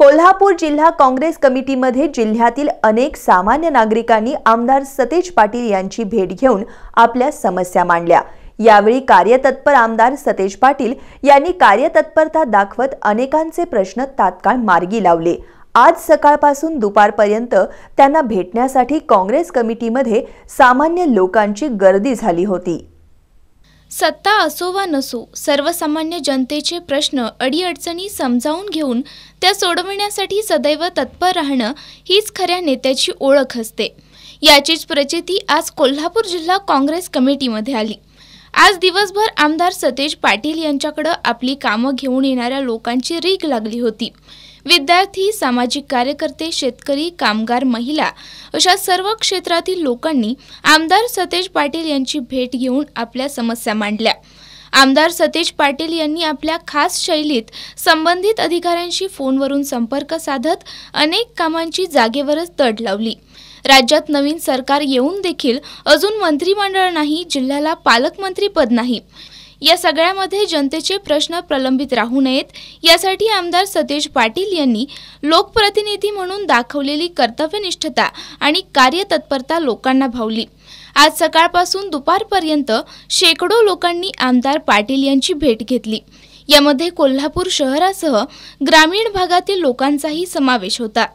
कोल्हापूर जिल्हा काँग्रेस कमिटीमध्ये जिल्ह्यातील अनेक सामान्य नागरिकांनी आमदार सतेज पाटील यांची भेट घेऊन आपल्या समस्या मांडल्या यावेळी कार्यतत्पर आमदार सतेज पाटील यांनी कार्यतत्परता दाखवत अनेकांचे प्रश्न तात्काळ मार्गी लावले आज सकाळपासून दुपारपर्यंत त्यांना भेटण्यासाठी काँग्रेस कमिटीमध्ये सामान्य लोकांची गर्दी झाली होती सत्ता असो वा नसो सर्वसामान्य जनतेचे प्रश्न अडीअडचणी समजावून घेऊन त्या सोडविण्यासाठी सदैव तत्पर राहणं हीच खऱ्या नेत्याची ओळख असते याचीच प्रचिती आज कोल्हापूर जिल्हा काँग्रेस कमिटीमध्ये आली आज दिवसभर आमदार सतेज पाटील यांच्याकडं आपली कामं घेऊन येणाऱ्या लोकांची रीक लागली होती विद्यार्थी सामाजिक कार्यकर्ते शेतकरी कामगार महिला अशा सर्व क्षेत्रातील लोकांनी आमदार सतेज पाटील यांची भेट घेऊन आपल्या समस्या मांडल्या आमदार सतेज पाटील यांनी आपल्या खास शैलीत संबंधित अधिकाऱ्यांशी फोनवरून संपर्क साधत अनेक कामांची जागेवरच तड लावली राज्यात नवीन सरकार येऊन देखील अजून मंत्रिमंडळ नाही जिल्ह्याला पालकमंत्री पद नाही या सगळ्यामध्ये जनतेचे प्रश्न प्रलंबित राहू नयेत यासाठी आमदार सतेज पाटील यांनी लोकप्रतिनिधी म्हणून दाखवलेली कर्तव्यनिष्ठता आणि कार्यतत्परता लोकांना भावली आज सकाळपासून दुपारपर्यंत शेकडो लोकांनी आमदार पाटील यांची भेट घेतली यामध्ये कोल्हापूर शहरासह ग्रामीण भागातील लोकांचाही समावेश होता